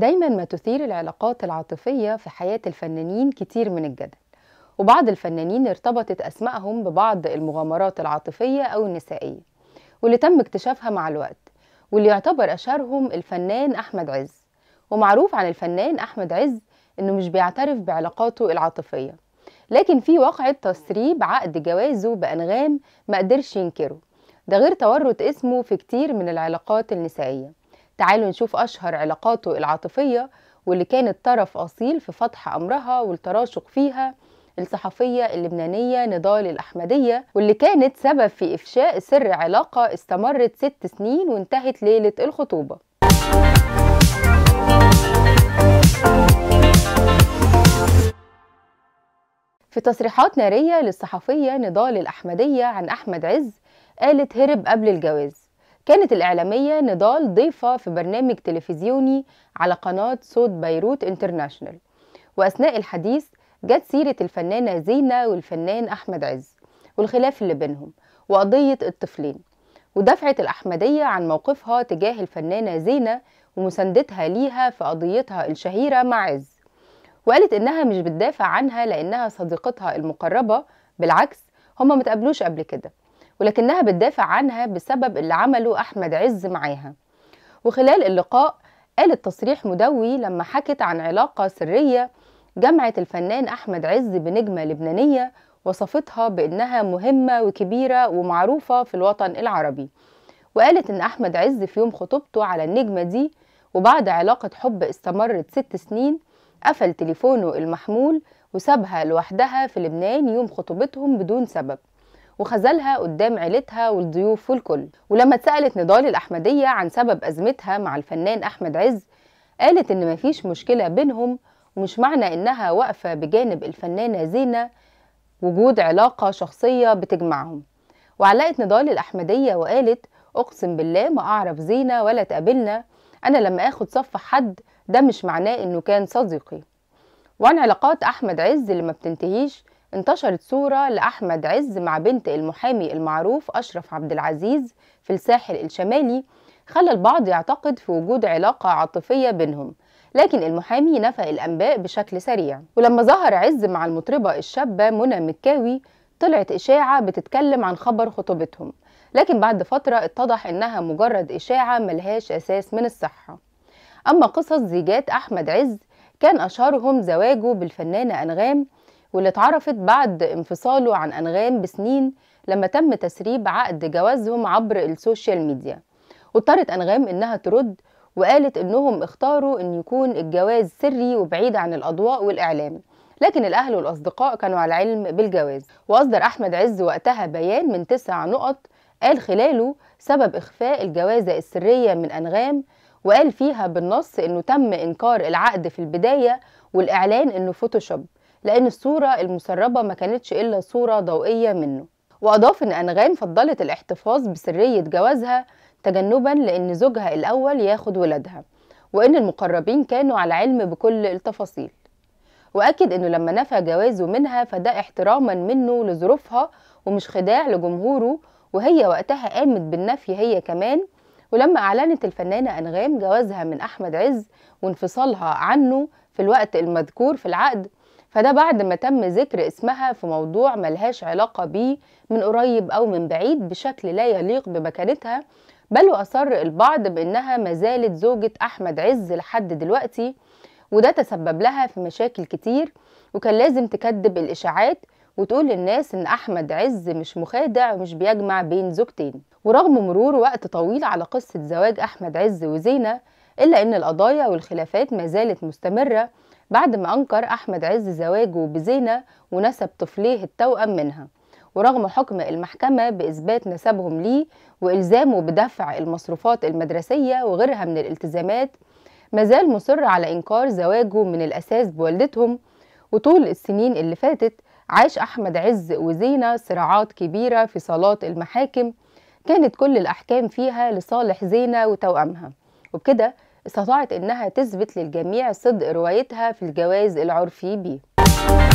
دايما ما تثير العلاقات العاطفية في حياة الفنانين كتير من الجدل وبعض الفنانين ارتبطت أسمائهم ببعض المغامرات العاطفية أو النسائية واللي تم اكتشافها مع الوقت واللي يعتبر أشهرهم الفنان أحمد عز ومعروف عن الفنان أحمد عز إنه مش بيعترف بعلاقاته العاطفية لكن في واقعة تسريب عقد جوازه بأنغام ما قدرش ينكره ده غير تورط اسمه في كتير من العلاقات النسائية تعالوا نشوف أشهر علاقاته العاطفية واللي كانت طرف أصيل في فتح أمرها والتراشق فيها الصحفية اللبنانية نضال الأحمدية واللي كانت سبب في إفشاء سر علاقة استمرت ست سنين وانتهت ليلة الخطوبة في تصريحات نارية للصحفية نضال الأحمدية عن أحمد عز قالت هرب قبل الجواز كانت الإعلامية نضال ضيفة في برنامج تلفزيوني على قناة صوت بيروت انترناشنال وأثناء الحديث جت سيرة الفنانة زينة والفنان أحمد عز والخلاف اللي بينهم وقضية الطفلين ودفعت الأحمدية عن موقفها تجاه الفنانة زينة ومساندتها ليها في قضيتها الشهيرة مع عز وقالت إنها مش بتدافع عنها لأنها صديقتها المقربة بالعكس هما متقابلوش قبل كده ولكنها بتدافع عنها بسبب اللي عمله أحمد عز معاها وخلال اللقاء قالت تصريح مدوي لما حكت عن علاقة سرية جمعت الفنان أحمد عز بنجمة لبنانية وصفتها بأنها مهمة وكبيرة ومعروفة في الوطن العربي وقالت إن أحمد عز في يوم خطوبته على النجمة دي وبعد علاقة حب استمرت ست سنين قفل تليفونه المحمول وسابها لوحدها في لبنان يوم خطوبتهم بدون سبب وخذلها قدام عيلتها والضيوف والكل ولما اتسألت نضال الأحمدية عن سبب أزمتها مع الفنان أحمد عز قالت إن مفيش مشكلة بينهم ومش معنى إنها واقفة بجانب الفنانة زينة وجود علاقة شخصية بتجمعهم وعلقت نضال الأحمدية وقالت أقسم بالله ما أعرف زينة ولا تقابلنا أنا لما آخد صف حد ده مش معناه إنه كان صديقي وعن علاقات أحمد عز اللي ما بتنتهيش انتشرت صورة لأحمد عز مع بنت المحامي المعروف أشرف عبد العزيز في الساحل الشمالي خلى البعض يعتقد في وجود علاقة عاطفية بينهم لكن المحامي نفى الأنباء بشكل سريع ولما ظهر عز مع المطربة الشابة منى مكاوي طلعت إشاعة بتتكلم عن خبر خطوبتهم لكن بعد فترة اتضح إنها مجرد إشاعة ملهاش أساس من الصحة أما قصص زيجات أحمد عز كان أشهرهم زواجه بالفنانة أنغام واللي اتعرفت بعد انفصاله عن أنغام بسنين لما تم تسريب عقد جوازهم عبر السوشيال ميديا واضطرت أنغام إنها ترد وقالت إنهم اختاروا إن يكون الجواز سري وبعيد عن الأضواء والإعلام لكن الأهل والأصدقاء كانوا على علم بالجواز وأصدر أحمد عز وقتها بيان من تسع نقط قال خلاله سبب إخفاء الجوازة السرية من أنغام وقال فيها بالنص إنه تم إنكار العقد في البداية والإعلان إنه فوتوشوب لأن الصورة المسربة ما كانتش إلا صورة ضوئية منه وأضاف إن أنغام فضلت الاحتفاظ بسرية جوازها تجنبا لأن زوجها الأول ياخد ولادها وإن المقربين كانوا على علم بكل التفاصيل وأكد إنه لما نفى جوازه منها فده احتراما منه لظروفها ومش خداع لجمهوره وهي وقتها قامت بالنفي هي كمان ولما أعلنت الفنانة أنغام جوازها من أحمد عز وانفصالها عنه في الوقت المذكور في العقد فده بعد ما تم ذكر اسمها في موضوع ملهاش علاقة بيه من قريب أو من بعيد بشكل لا يليق بمكانتها بل وأصر البعض بأنها ما زالت زوجة أحمد عز لحد دلوقتي وده تسبب لها في مشاكل كتير وكان لازم تكذب الإشاعات وتقول للناس إن أحمد عز مش مخادع ومش بيجمع بين زوجتين ورغم مرور وقت طويل على قصة زواج أحمد عز وزينة إلا إن القضايا والخلافات ما زالت مستمرة بعد ما أنكر أحمد عز زواجه بزينة ونسب طفليه التوأم منها ورغم حكم المحكمة بإثبات نسبهم ليه وإلزامه بدفع المصروفات المدرسية وغيرها من الالتزامات مازال مصر على إنكار زواجه من الأساس بوالدتهم وطول السنين اللي فاتت عاش أحمد عز وزينة صراعات كبيرة في صالات المحاكم كانت كل الأحكام فيها لصالح زينة وتوأمها وبكده استطاعت أنها تثبت للجميع صدق روايتها في الجواز العرفي بيه